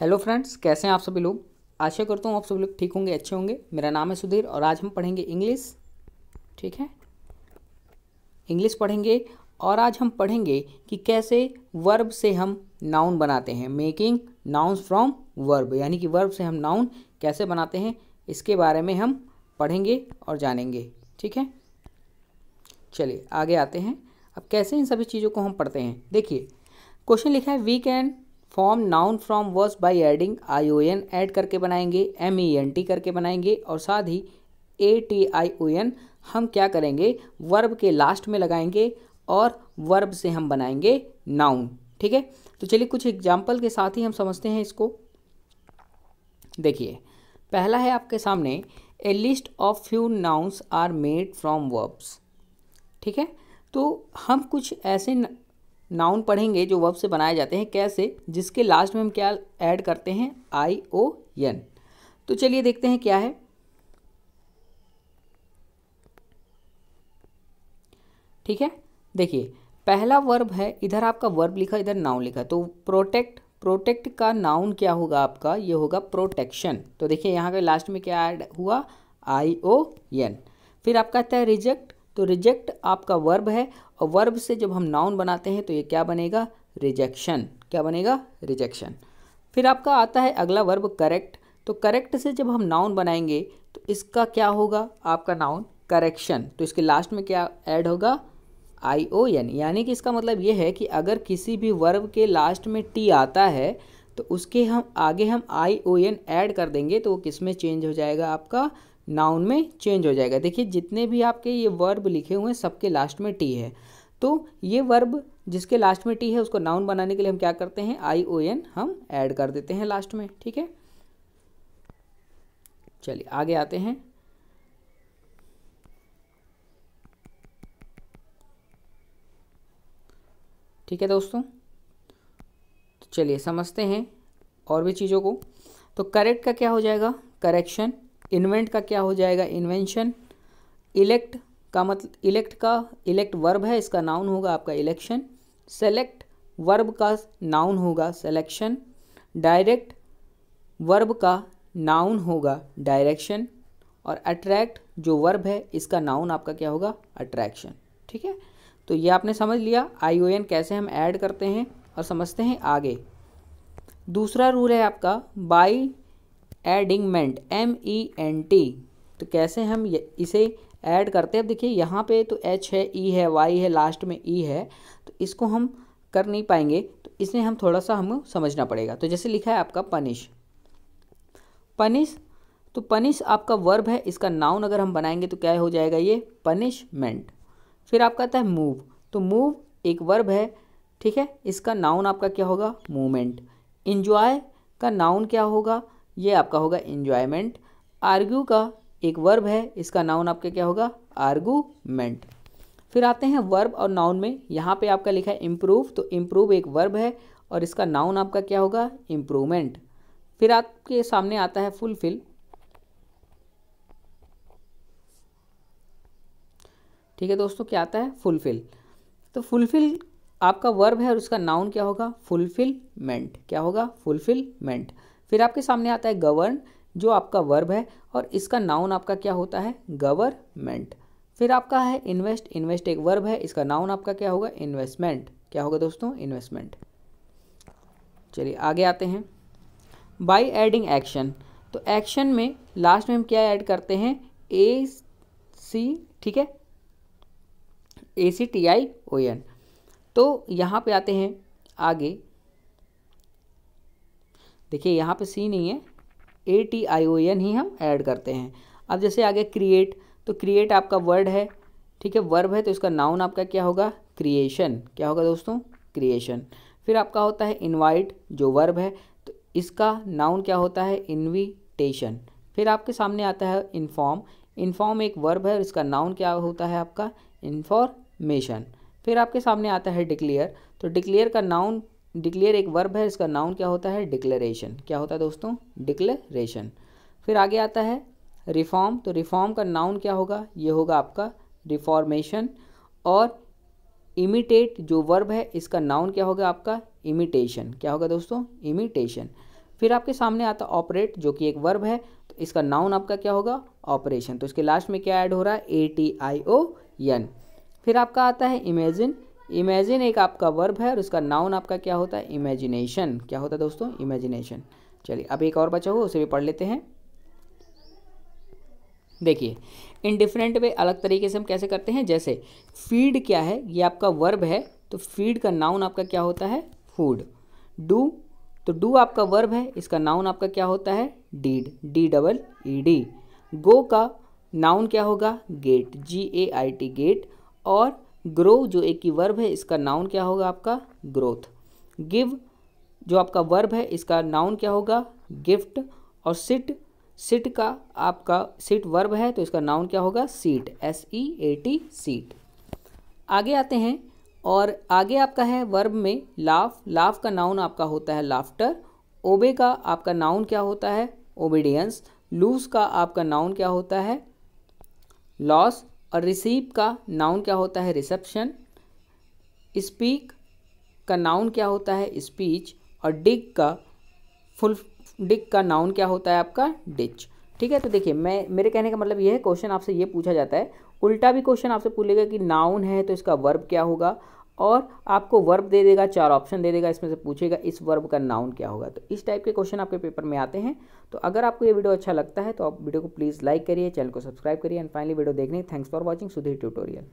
hello friends कैसे हैं आप सभी लोग आशा करता हूँ आप सभी लोग ठीक होंगे अच्छे होंगे मेरा नाम है सुधीर और आज हम पढ़ेंगे इंग्लिश ठीक है इंग्लिश पढ़ेंगे और आज हम पढ़ेंगे कि कैसे वर्ब से हम नाउन बनाते हैं मेकिंग नाउन्स फ्रॉम वर्ब यानी कि वर्ब से हम नाउन कैसे बनाते हैं इसके बारे में हम पढ़ेंगे और जानेंगे ठीक है चलिए आगे आते हैं अब कैसे इन सभी चीज़ों को हम पढ़ते हैं देखिए क्वेश्चन लिखा है we can form noun from verbs by adding I O N add करके बनाएंगे एम ई एन टी करके बनाएंगे और साथ ही A T I O N हम क्या करेंगे वर्ब के लास्ट में लगाएंगे और वर्ब से हम बनाएंगे नाउन ठीक है तो चलिए कुछ एग्जाम्पल के साथ ही हम समझते हैं इसको देखिए पहला है आपके सामने a list of few nouns are made from verbs ठीक है तो हम कुछ ऐसे न, नाउन पढ़ेंगे जो वर्ब से बनाए जाते हैं कैसे जिसके लास्ट में हम क्या ऐड करते हैं आई ओ एन तो चलिए देखते हैं क्या है ठीक है देखिए पहला वर्ब है इधर आपका वर्ब लिखा इधर नाउन लिखा तो प्रोटेक्ट प्रोटेक्ट का नाउन क्या होगा आपका ये होगा प्रोटेक्शन तो देखिए यहाँ का लास्ट में क्या ऐड हुआ आई ओ एन फिर आपका आता है रिजेक्ट तो रिजेक्ट आपका वर्ब है और वर्ब से जब हम नाउन बनाते हैं तो ये क्या बनेगा रिजेक्शन क्या बनेगा रिजेक्शन फिर आपका आता है अगला वर्ब करेक्ट तो करेक्ट से जब हम नाउन बनाएंगे तो इसका क्या होगा आपका नाउन करेक्शन तो इसके लास्ट में क्या ऐड होगा आई ओ एन यानी कि इसका मतलब ये है कि अगर किसी भी वर्ब के लास्ट में टी आता है तो उसके हम आगे हम आई ओ एन ऐड कर देंगे तो वो किस में चेंज हो जाएगा आपका नाउन में चेंज हो जाएगा देखिए जितने भी आपके ये वर्ब लिखे हुए हैं सबके लास्ट में टी है तो ये वर्ब जिसके लास्ट में टी है उसको नाउन बनाने के लिए हम क्या करते हैं आई ओ एन हम ऐड कर देते हैं लास्ट में ठीक है चलिए आगे आते हैं ठीक है दोस्तों चलिए समझते हैं और भी चीज़ों को तो करेक्ट का क्या हो जाएगा करेक्शन इन्वेंट का क्या हो जाएगा इन्वेंशन इलेक्ट का मतलब इलेक्ट का इलेक्ट वर्ब है इसका नाउन होगा आपका इलेक्शन सेलेक्ट वर्ब का नाउन होगा सेलेक्शन डायरेक्ट वर्ब का नाउन होगा डायरेक्शन और अट्रैक्ट जो वर्ब है इसका नाउन आपका क्या होगा अट्रैक्शन ठीक है तो ये आपने समझ लिया आई ओ एन कैसे हम ऐड करते हैं और समझते हैं आगे दूसरा रूल है आपका by adding ment M E N T तो कैसे हम इसे ऐड करते हैं अब देखिए यहाँ पे तो एच है ई e है वाई है लास्ट में ई e है तो इसको हम कर नहीं पाएंगे तो इसमें हम थोड़ा सा हमें समझना पड़ेगा तो जैसे लिखा है आपका पनिश पनिश तो पनिश आपका वर्ब है इसका नाउन अगर हम बनाएंगे तो क्या हो जाएगा ये पनिशमेंट फिर आपका आता तो है मूव तो मूव एक वर्ब है ठीक है इसका नाउन आपका क्या होगा मूवमेंट इन्जॉय का नाउन क्या होगा ये आपका होगा इन्जॉयमेंट आर्ग्यू का एक वर्ब है इसका नाउन आपका क्या होगा आर्गूमेंट फिर आते हैं वर्ब और नाउन में यहाँ पे आपका लिखा है इम्प्रूव तो इम्प्रूव एक वर्ब है और इसका नाउन आपका क्या होगा इम्प्रूवमेंट फिर आपके सामने आता है फुलफिल ठीक है दोस्तों क्या आता है फुलफिल तो फुलफिल आपका वर्ब है और उसका नाउन क्या होगा फुलफिलमेंट क्या होगा फुलफिलमेंट फिर आपके सामने आता है गवर्न जो आपका वर्ब है और इसका नाउन आपका क्या होता है गवर्नमेंट फिर आपका है इन्वेस्ट इन्वेस्ट एक वर्ब है इसका नाउन आपका क्या होगा इन्वेस्टमेंट क्या होगा दोस्तों इन्वेस्टमेंट चलिए आगे आते हैं बाई एडिंग एक्शन तो एक्शन में लास्ट में हम क्या ऐड करते हैं ए सी ठीक है ए C T I O N तो यहाँ पे आते हैं आगे देखिए यहाँ पे सी नहीं है A T I O N ही हम ऐड करते हैं अब जैसे आगे क्रिएट तो क्रिएट आपका वर्ड है ठीक है वर्ब है तो इसका नाउन आपका क्या होगा क्रिएशन क्या होगा दोस्तों क्रिएशन फिर आपका होता है इनवाइट जो वर्ब है तो इसका नाउन क्या होता है इन्विटेशन फिर आपके सामने आता है इन्फॉर्म इन्फॉर्म एक वर्ब है और इसका नाउन क्या होता है आपका इन्फॉर्मेशन फिर आपके सामने आता है डिक्लेयर तो डिक्लेयर का नाउन डिक्लेयर एक वर्ब है इसका नाउन क्या होता है डिक्लेरेशन क्या होता है दोस्तों डिक्लेरेशन फिर आगे आता है रिफॉर्म तो रिफॉर्म का नाउन क्या होगा ये होगा आपका रिफॉर्मेशन और इमिटेट जो वर्ब है इसका नाउन क्या होगा आपका इमिटेशन क्या होगा दोस्तों इमिटेशन फिर आपके सामने आता ऑपरेट जो कि एक वर्ब है तो इसका नाउन आपका क्या होगा ऑपरेशन तो इसके लास्ट में क्या ऐड हो रहा है A T I O N फिर आपका आता है इमेजिन इमेजिन एक आपका वर्ब है और उसका नाउन आपका क्या होता है इमेजिनेशन क्या होता है दोस्तों इमेजिनेशन चलिए अब एक और बचा हुआ उसे भी पढ़ लेते हैं देखिए इन डिफरेंट वे अलग तरीके से हम कैसे करते हैं जैसे फीड क्या है ये आपका वर्ब है तो फीड का नाउन आपका क्या होता है फूड डू तो डू आपका वर्ब है इसका नाउन आपका क्या होता है deed D double E D go का नाउन क्या होगा gait G A I T gait और ग्रो जो एक की वर्ब है इसका नाउन क्या होगा आपका ग्रोथ गिव जो आपका वर्ब है इसका नाउन क्या होगा गिफ्ट और सिट सिट का आपका सिट वर्ब है तो इसका नाउन क्या होगा seat S E A T seat आगे आते हैं और आगे आपका है वर्ब में लाफ लाफ का नाउन आपका होता है लाफ्टर ओबे का आपका नाउन क्या होता है ओबीडियंस लूज का आपका नाउन क्या होता है लॉस और रिसीव का नाउन क्या होता है रिसेप्शन स्पीक का नाउन क्या होता है स्पीच और डिग का फुल डिग का नाउन क्या होता है आपका डिच ठीक है तो देखिए मैं मेरे कहने का मतलब यह है क्वेश्चन आपसे ये पूछा जाता है उल्टा भी क्वेश्चन आपसे पूछेगा कि नाउन है तो इसका वर्ब क्या होगा और आपको वर्ब दे देगा चार ऑप्शन दे देगा इसमें से पूछेगा इस वर्ब का नाउन क्या होगा तो इस टाइप के क्वेश्चन आपके पेपर में आते हैं तो अगर आपको ये वीडियो अच्छा लगता है तो आप वीडियो को प्लीज़ लाइक करिए चैनल को सब्सक्राइब करिए एंड फाइनली वीडियो देखने thanks for watching Sudhir tutorial